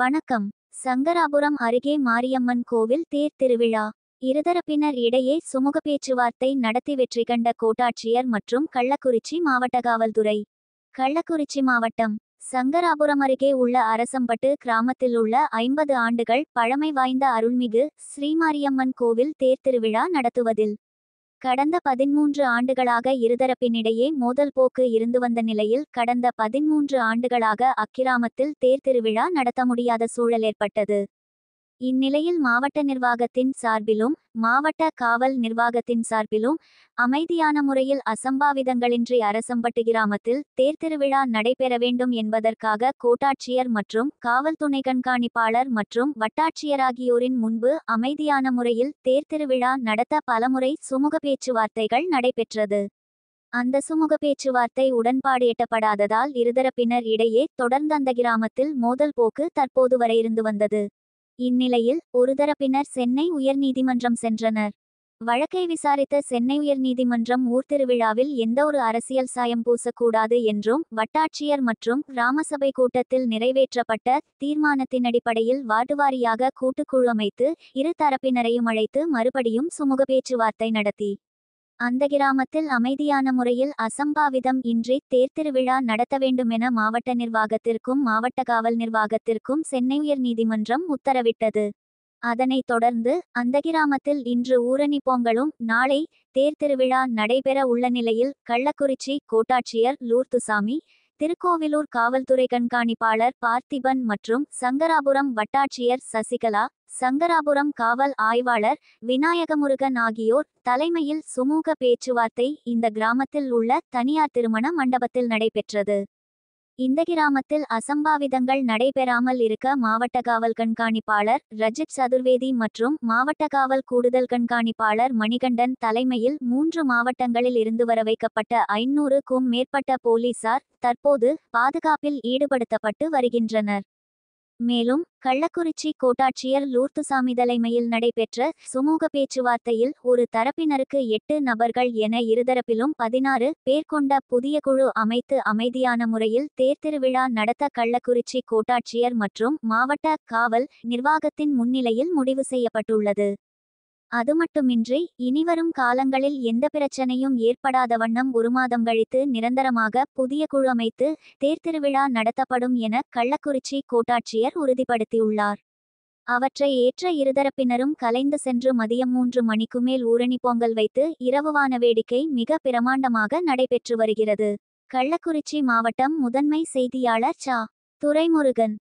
வணக்கம் சங்கராபுரம் அருகே மாரியம்மன் கோவில் தேர் திருவிழா இருதரப்பினர் இடையே சுமூக பேச்சுவார்த்தை நடத்தி வெற்றி கண்ட கோட்டாட்சியர் மற்றும் கள்ளக்குறிச்சி மாவட்ட காவல்துறை கள்ளக்குறிச்சி மாவட்டம் சங்கராபுரம் அருகே உள்ள அரசம்பட்டு கிராமத்தில் உள்ள ஐம்பது ஆண்டுகள் பழமை வாய்ந்த அருள்மிகு ஸ்ரீமாரியம்மன் கோவில் தேர் திருவிழா நடத்துவதில் கடந்த பதிமூன்று ஆண்டுகளாக இருதரப்பினிடையே மோதல் போக்கு இருந்து வந்த நிலையில் கடந்த பதிமூன்று ஆண்டுகளாக அக்கிராமத்தில் தேர்திருவிழா நடத்த முடியாத சூழல் ஏற்பட்டது இந்நிலையில் மாவட்ட நிர்வாகத்தின் சார்பிலும் மாவட்ட காவல் நிர்வாகத்தின் சார்பிலும் அமைதியான முறையில் அசம்பாவிதங்களின்றி அரசம்பட்டு கிராமத்தில் தேர்திருவிழா நடைபெற வேண்டும் என்பதற்காக கோட்டாட்சியர் மற்றும் காவல் துணை கண்காணிப்பாளர் மற்றும் வட்டாட்சியர் ஆகியோரின் முன்பு அமைதியான முறையில் தேர்திருவிழா நடத்த பலமுறை சுமூக பேச்சுவார்த்தைகள் நடைபெற்றது அந்த சுமூக பேச்சுவார்த்தை உடன்பாடு எட்டப்படாததால் இருதரப்பினர் இடையே தொடர்ந்து அந்த கிராமத்தில் மோதல் போக்கு தற்போது வரை இருந்து வந்தது இந்நிலையில் ஒரு தரப்பினர் சென்னை உயர்நீதிமன்றம் சென்றனர் வழக்கை விசாரித்த சென்னை உயர்நீதிமன்றம் ஊர்திருவிழாவில் எந்தவொரு அரசியல் சாயம் பூசக்கூடாது என்றும் வட்டாட்சியர் மற்றும் கிராமசபை கூட்டத்தில் நிறைவேற்றப்பட்ட தீர்மானத்தின் அடிப்படையில் வாட்டுவாரியாக கூட்டுக்குழு அமைத்து இரு தரப்பினரையும் அழைத்து மறுபடியும் சுமூக பேச்சுவார்த்தை நடத்தி அந்த கிராமத்தில் அமைதியான முறையில் அசம்பாவிதம் இன்றி தேர்திருவிழா நடத்த வேண்டுமென மாவட்ட நிர்வாகத்திற்கும் மாவட்ட காவல் நிர்வாகத்திற்கும் சென்னை உயர் நீதிமன்றம் உத்தரவிட்டது அதனைத் தொடர்ந்து அந்த கிராமத்தில் இன்று ஊரணி பொங்கலும் நாளை தேர்திருவிழா நடைபெற உள்ள நிலையில் கள்ளக்குறிச்சி கோட்டாட்சியர் லூர்த்துசாமி திருக்கோவிலூர் காவல்துறை கண்காணிப்பாளர் பார்த்திபன் மற்றும் சங்கராபுரம் வட்டாட்சியர் சசிகலா சங்கராபுரம் காவல் ஆய்வாளர் விநாயகமுருகன் ஆகியோர் தலைமையில் சுமூக பேச்சுவார்த்தை இந்த கிராமத்தில் உள்ள தனியார் திருமண மண்டபத்தில் நடைபெற்றது இந்த கிராமத்தில் அசம்பாவிதங்கள் நடைபெறாமல் இருக்க மாவட்ட காவல் கண்காணிப்பாளர் ரஜித் சதுர்வேதி மற்றும் மாவட்ட காவல் கூடுதல் கண்காணிப்பாளர் மணிகண்டன் தலைமையில் மூன்று மாவட்டங்களில் இருந்து வர வைக்கப்பட்ட ஐநூறுக்கும் மேற்பட்ட போலீசார் தற்போது பாதுகாப்பில் ஈடுபடுத்தப்பட்டு வருகின்றனர் மேலும் கள்ளக்குறிச்சி கோட்டாட்சியர் லூர்த்துசாமி தலைமையில் நடைபெற்ற சுமூக பேச்சுவார்த்தையில் ஒரு தரப்பினருக்கு எட்டு நபர்கள் என இருதரப்பிலும் பதினாறு பேர் கொண்ட புதிய குழு அமைத்து அமைதியான முறையில் தேர்திருவிழா நடத்த கள்ளக்குறிச்சி கோட்டாட்சியர் மற்றும் மாவட்ட காவல் நிர்வாகத்தின் முன்னிலையில் முடிவு செய்யப்பட்டுள்ளது அதுமட்டுமின்றி இனிவரும் காலங்களில் எந்த பிரச்சனையும் ஏற்படாத வண்ணம் ஒரு மாதம் கழித்து நிரந்தரமாக புதிய குழு அமைத்து தேர்திருவிழா நடத்தப்படும் என கள்ளக்குறிச்சி கோட்டாட்சியர் உறுதிப்படுத்தியுள்ளார் அவற்றை ஏற்ற இருதரப்பினரும் கலைந்து சென்று மதியம் மூன்று மணிக்கு மேல் ஊரணி பொங்கல் வைத்து இரவுவான வேடிக்கை மிக பிரமாண்டமாக நடைபெற்று வருகிறது கள்ளக்குறிச்சி மாவட்டம் முதன்மை செய்தியாளர் சா துரைமுருகன்